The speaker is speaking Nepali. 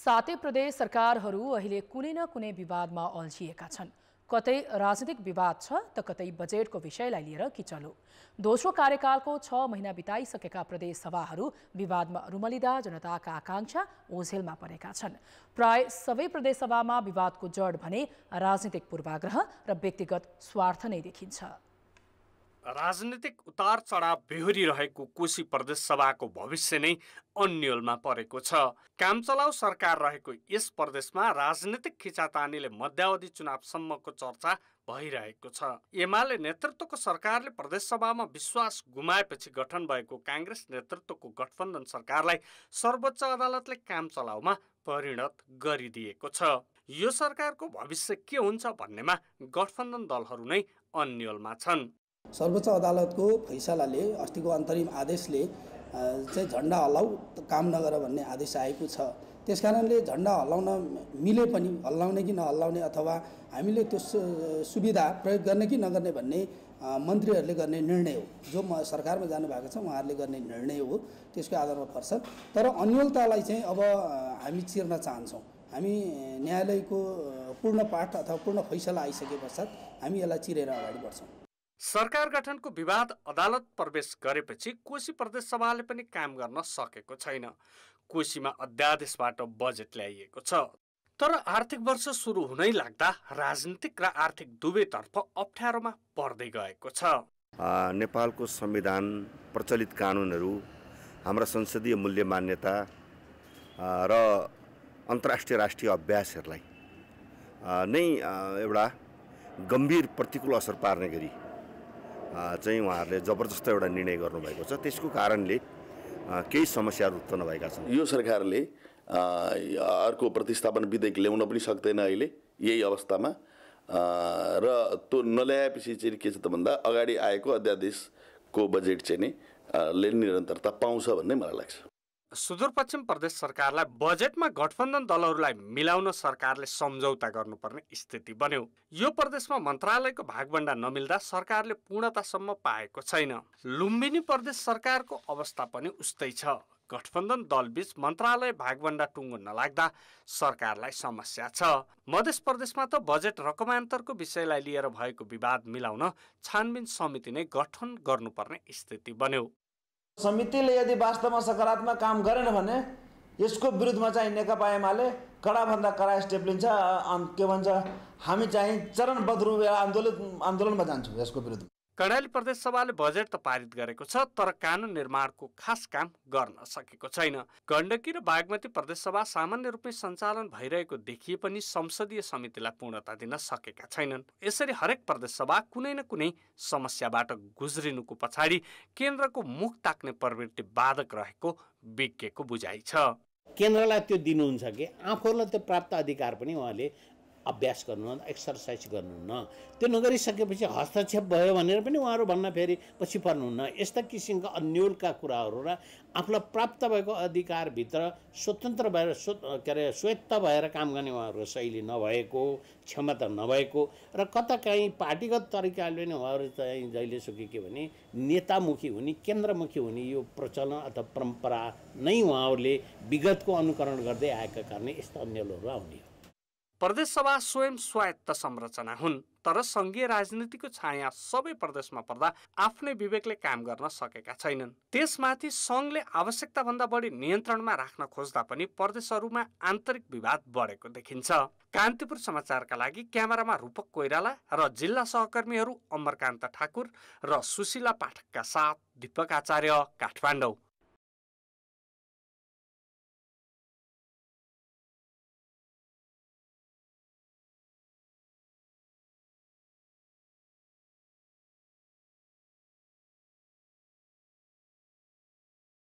सातै प्रदेश सरकारहरू अहिले कुनै न कुनै विवादमा अल्झिएका छन् कतै राजनीतिक विवाद छ त कतै बजेटको विषयलाई लिएर किचलो दोस्रो कार्यकालको छ महिना बिताइसकेका प्रदेश सभाहरू विवादमा रुमलिँदा जनताका आकाङ्क्षा ओझेलमा परेका छन् प्राय सबै प्रदेशसभामा विवादको जड भने राजनीतिक पूर्वाग्रह र व्यक्तिगत स्वार्थ नै देखिन्छ राजनीतिक उतार चढाव बेहोरिरहेको कोशी प्रदेश सभाको भविष्य नै अन्यलमा परेको छ कामचलाउ सरकार रहेको यस प्रदेशमा राजनीतिक खिचातानीले मध्यावधि चुनावसम्मको चर्चा भइरहेको छ एमाले नेतृत्वको सरकारले प्रदेशसभामा विश्वास गुमाएपछि गठन भएको काङ्ग्रेस नेतृत्वको गठबन्धन सरकारलाई सर्वोच्च अदालतले काम चलाउमा परिणत गरिदिएको छ यो सरकारको भविष्य के हुन्छ भन्नेमा गठबन्धन दलहरू नै अन्यलमा छन् सर्वोच्च अदालतको फैसलाले अस्तिको अन्तरिम आदेशले चाहिँ झन्डा हल्लाउ काम नगर भन्ने आदेश आएको छ त्यस कारणले झन्डा हल्लाउन मिले पनि हल्लाउने कि नहल्लाउने अथवा हामीले त्यो सुविधा प्रयोग गर्ने कि नगर्ने भन्ने मन्त्रीहरूले गर्ने निर्णय हो जो म सरकारमा जानुभएको छ उहाँहरूले गर्ने निर्णय हो त्यसको आधारमा पर्छ तर अन्यलतालाई चाहिँ अब हामी चिर्न चाहन्छौँ हामी न्यायालयको पूर्ण पाठ अथवा पूर्ण फैसला आइसके पश्चात हामी यसलाई चिरेर अगाडि बढ्छौँ सरकार गठनको विवाद अदालत प्रवेश गरेपछि कोशी प्रदेश सभाले पनि काम गर्न सकेको छैन कोशीमा अध्यादेशबाट बजेट ल्याइएको छ तर आर्थिक वर्ष सुरु हुनै लाग्दा राजनीतिक र आर्थिक दुवैतर्फ अप्ठ्यारोमा पर्दै गएको छ नेपालको संविधान प्रचलित कानुनहरू हाम्रा संसदीय मूल्य मान्यता र अन्तर्राष्ट्रिय राष्ट्रिय अभ्यासहरूलाई नै एउटा गम्भीर प्रतिकूल असर पार्ने गरी चाहिँ उहाँहरूले जबरजस्त एउटा निर्णय गर्नुभएको छ त्यसको कारणले केही समस्याहरू उत्पन्न भएका छन् यो सरकारले अर्को प्रतिस्थापन विधेयक ल्याउन पनि सक्दैन अहिले यही अवस्थामा र त्यो नल्याएपछि चाहिँ के छ त भन्दा अगाडि आएको अध्यादेशको बजेट चाहिँ नि ले निरन्तरता पाउँछ भन्ने मलाई लाग्छ सुदूरपश्चिम प्रदेश सरकारलाई बजेटमा गठबन्धन दलहरूलाई मिलाउन सरकारले सम्झौता गर्नुपर्ने स्थिति बन्यो यो प्रदेशमा मन्त्रालयको भागभण्डा नमिल्दा सरकारले पूर्णतासम्म पाएको छैन लुम्बिनी प्रदेश सरकारको अवस्था पनि उस्तै छ गठबन्धन दलबीच मन्त्रालय भागभण्डा टुङ्गो नलाग्दा सरकारलाई समस्या छ मध्य प्रदेशमा त बजेट रकमान्तरको विषयलाई लिएर भएको विवाद मिलाउन छानबिन समिति नै गठन गर्नुपर्ने स्थिति बन्यो समितिले यदि वास्तवमा सकारात्मक काम गरेन भने यसको विरुद्धमा चाहिँ नेकपा एमाले कडाभन्दा कडा स्टेप लिन्छ के भन्छ हामी चाहिँ चरणबद्ध रूप आन्दोलित आन्दोलनमा जान्छौँ यसको विरुद्धमा कर्णाली प्रदेश सभाले बजेट त पारित गरेको छ तर कानुन निर्माणको खास काम गर्न सकेको छैन गण्डकी र बागमती प्रदेश सभा सामान्य रूपमै सञ्चालन भइरहेको देखिए पनि संसदीय समितिलाई पूर्णता दिन सकेका छैनन् यसरी हरेक प्रदेश सभा कुनै न कुनै समस्याबाट गुज्रिनुको पछाडि केन्द्रको मुख ताक्ने प्रवृत्ति बाधक रहेको विज्ञको बुझाइ छ केन्द्रलाई त्यो दिनुहुन्छ कि आफूहरूलाई त्यो प्राप्त अधिकार पनि उहाँले अभ्यास गर्नुहुन्न एक्सर्साइज गर्नुहुन्न त्यो नगरिसकेपछि हस्तक्षेप भयो भनेर पनि उहाँहरू भन्न फेरि पछि पर्नुहुन्न यस्ता किसिमका अन्यलका कुराहरू र आफूलाई प्राप्त भएको अधिकारभित्र स्वतन्त्र भएर स्व के अरे स्वत भएर काम गर्ने उहाँहरूको शैली नभएको क्षमता नभएको र कता काहीँ पार्टीगत तरिकाले नै उहाँहरू चाहिँ जहिले जहिलेसुकै के भने नेतामुखी हुने केन्द्रमुखी हुने यो प्रचलन अथवा परम्परा नै उहाँहरूले विगतको अनुकरण गर्दै आएका कारण यस्ता अन्यलहरू आउने हो प्रदेशसभा स्वयं स्वायत्त संरचना हुन् तर सङ्घीय राजनीतिको छाया सबै प्रदेशमा पर्दा आफ्नै विवेकले काम गर्न सकेका छैनन् त्यसमाथि सङ्घले आवश्यकताभन्दा बढी नियन्त्रणमा राख्न खोज्दा पनि प्रदेशहरूमा आन्तरिक विवाद बढेको देखिन्छ कान्तिपुर समाचारका लागि क्यामेरामा रूपक कोइराला र जिल्ला सहकर्मीहरू अमरकान्त ठाकुर र सुशीला पाठकका साथ दिपक आचार्य काठमाडौँ